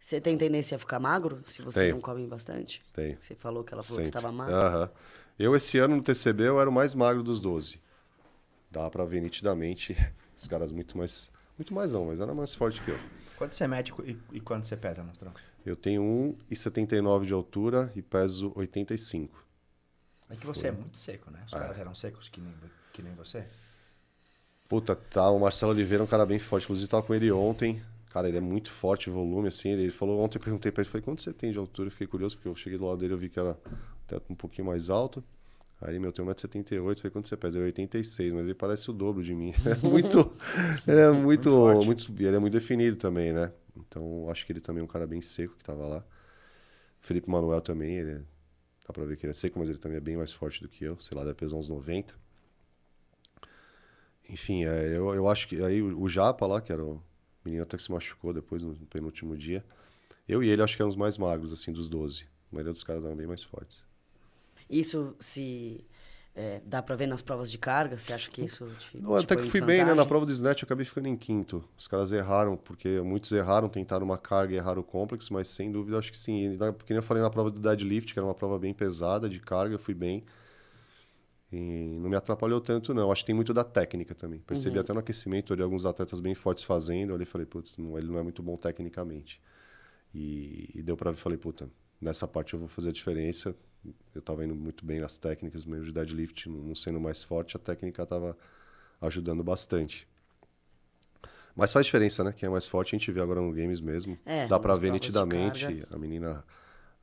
Você tem tendência a ficar magro se você não come bastante? Tem. Você falou que ela falou Sempre. que estava magro. Aham. Eu, esse ano no TCB, eu era o mais magro dos 12. Dá para ver nitidamente os caras muito mais. Muito mais não, mas era mais forte que eu. Quanto você é médico e, e quanto você pesa, Monstrão? Eu tenho 1,79 de altura e peso 85. É que você Foi. é muito seco, né? Os é. caras eram secos que nem, que nem você. Puta, tá. O Marcelo Oliveira é um cara bem forte. Inclusive, tava com ele ontem. Cara, ele é muito forte, volume, assim. Ele falou, ontem eu perguntei pra ele, falei, quanto você tem de altura? Eu fiquei curioso, porque eu cheguei do lado dele, eu vi que era até um pouquinho mais alto. Aí, meu, tem 1,78m, falei, quanto você pesa? Ele é 86, mas ele parece o dobro de mim. É muito, ele é muito, muito, muito, ele é muito definido também, né? Então, acho que ele também é um cara bem seco que tava lá. Felipe Manuel também, ele é, dá pra ver que ele é seco, mas ele também é bem mais forte do que eu. Sei lá, deve pesar uns 90. Enfim, é, eu, eu acho que aí o, o Japa lá, que era o o menino até que se machucou depois, no penúltimo dia. Eu e ele acho que éramos mais magros, assim, dos 12. A maioria dos caras eram bem mais fortes. Isso se é, dá para ver nas provas de carga? Você acha que isso te, Não, te Até tipo, que fui bem, né? Na prova do snatch eu acabei ficando em quinto. Os caras erraram, porque muitos erraram, tentaram uma carga e erraram o complexo, mas sem dúvida acho que sim. Porque nem eu falei na prova do deadlift, que era uma prova bem pesada de carga, eu fui bem. E não me atrapalhou tanto, não. Acho que tem muito da técnica também. Percebi uhum. até no aquecimento, olhei alguns atletas bem fortes fazendo, olhei e falei, putz, não, ele não é muito bom tecnicamente. E, e deu para ver, falei, puta, nessa parte eu vou fazer a diferença. Eu estava indo muito bem nas técnicas, mesmo de deadlift, não sendo mais forte, a técnica estava ajudando bastante. Mas faz diferença, né? Quem é mais forte a gente vê agora no games mesmo. É, Dá para ver nitidamente. A menina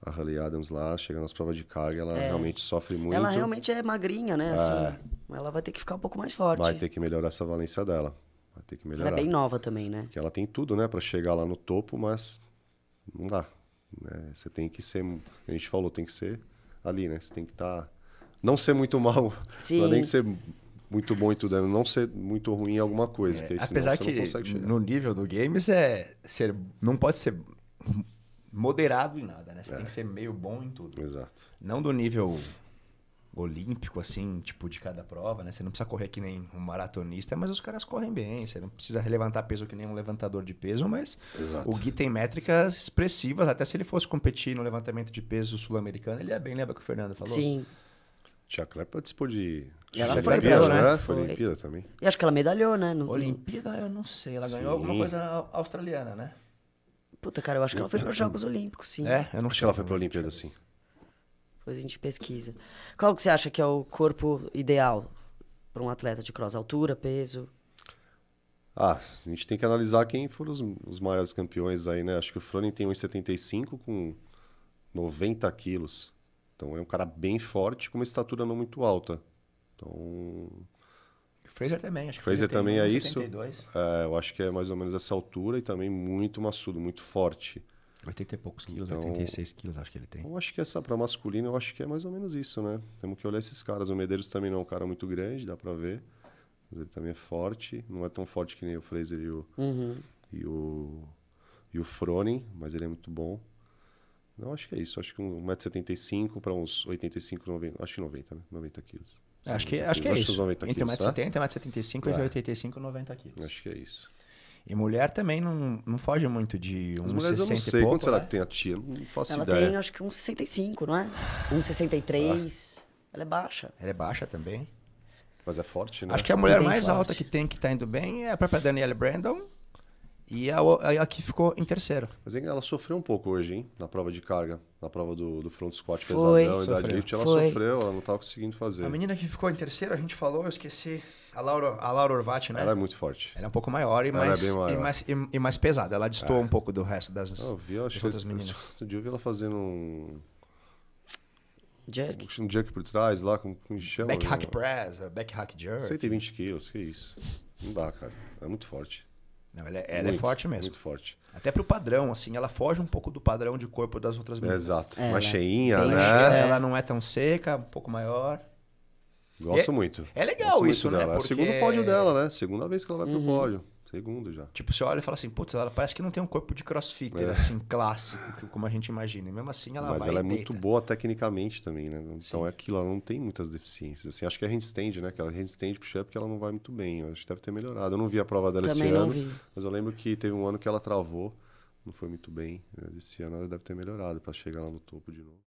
a Harley Adams lá, chega nas provas de carga, ela é. realmente sofre muito. Ela realmente é magrinha, né? Assim, é. Assim, ela vai ter que ficar um pouco mais forte. Vai ter que melhorar essa valência dela. Vai ter que melhorar. Ela é bem nova também, né? Porque ela tem tudo, né, para chegar lá no topo, mas não dá. Né? Você tem que ser, a gente falou, tem que ser ali, né? Você tem que estar. Tá... Não ser muito mal, Sim. não é nem ser muito bom e tudo, é não ser muito ruim em alguma coisa. É, apesar que no nível do games é ser, não pode ser moderado em nada, né? Você é. tem que ser meio bom em tudo. Exato. Não do nível olímpico, assim, tipo, de cada prova, né? Você não precisa correr que nem um maratonista, mas os caras correm bem. Você não precisa levantar peso que nem um levantador de peso, mas Exato. o Gui tem métricas expressivas. Até se ele fosse competir no levantamento de peso sul-americano, ele é bem, lembra que o Fernando falou? Sim. Tia Claire participou de. E ela foi Olimpíada, né? né? Foi, foi Olimpíada também. E acho que ela medalhou, né? No... Olimpíada, eu não sei. Ela Sim. ganhou alguma coisa australiana, né? Puta, cara, eu acho que ela foi para os Jogos Olímpicos, sim. É? Eu não acho que ela foi para a Olimpíada, sim. Depois a gente pesquisa. Qual que você acha que é o corpo ideal para um atleta de cross? Altura, peso? Ah, a gente tem que analisar quem foram os, os maiores campeões aí, né? Acho que o Fronin tem 1,75 com 90 quilos. Então é um cara bem forte, com uma estatura não muito alta. Então Fraser também, acho que Fraser, Fraser também é isso. É, eu acho que é mais ou menos essa altura e também muito maçudo, muito forte. 80 e poucos quilos, então, 86 quilos, acho que ele tem. Eu acho que essa para masculino, eu acho que é mais ou menos isso, né? Temos que olhar esses caras. O Medeiros também não é um cara muito grande, dá para ver. Mas ele também é forte. Não é tão forte que nem o Fraser e o, uhum. e o, e o Froning, mas ele é muito bom. Não, acho que é isso. Acho que 1,75m para uns 85, 90, acho que 90, né? 90 quilos. É, acho que, acho que é isso. Tá entre 1,70m, 1,75m, é. 85 é. 90 quilos. Acho que é isso. E mulher também não, não foge muito de 1,60 As mulheres 60 eu não sei, quanto será né? que tem a tia? Não faço Ela ideia. Ela tem, acho que 1,65, 65, não é? 1,63. 63. Ah. Ela é baixa. Ela é baixa também. Mas é forte, né? Acho que a mulher mais forte. alta que tem que tá indo bem é a própria Danielle Brandon e a, a, a que ficou em terceiro. Mas ela sofreu um pouco hoje, hein? Na prova de carga, na prova do, do front squat Foi. pesadão e da drift, ela Foi. sofreu, ela não estava conseguindo fazer. A menina que ficou em terceiro, a gente falou, eu esqueci. A Laura, a Laura Orvati, né? Ela é muito forte. Ela é um pouco maior e, é mais, é maior. E, mais, e, e mais pesada. Ela destoa é. um pouco do resto das, eu vi, eu das outras que, meninas. Outro dia eu vi ela fazendo um... Jerk. Um jerk por trás lá, como, como chama? Back hack né? press, back hack jerk. 120 quilos, que isso. Não dá, cara. É muito forte. Não, ela, é, ela é muito, é forte mesmo. Muito forte. Até pro padrão, assim, ela foge um pouco do padrão de corpo das outras meninas. Exato. Ela, Uma é cheinha, bem, né? Ela não é tão seca, um pouco maior. Gosto é, muito. É legal Gosto isso, né? Porque... É o segundo pódio dela, né? Segunda vez que ela vai uhum. pro pódio. Segundo já. Tipo, você olha e fala assim, putz, ela parece que não tem um corpo de crossfitter, é. assim, clássico, como a gente imagina. E mesmo assim ela Mas vai ela é muito boa tecnicamente também, né? Então Sim. é aquilo, ela não tem muitas deficiências. Assim, acho que a handstand, né? Que handstand push-up que ela não vai muito bem. Eu acho que deve ter melhorado. Eu não vi a prova dela também esse não ano. Vi. Mas eu lembro que teve um ano que ela travou, não foi muito bem. Né? Esse ano ela deve ter melhorado para chegar lá no topo de novo.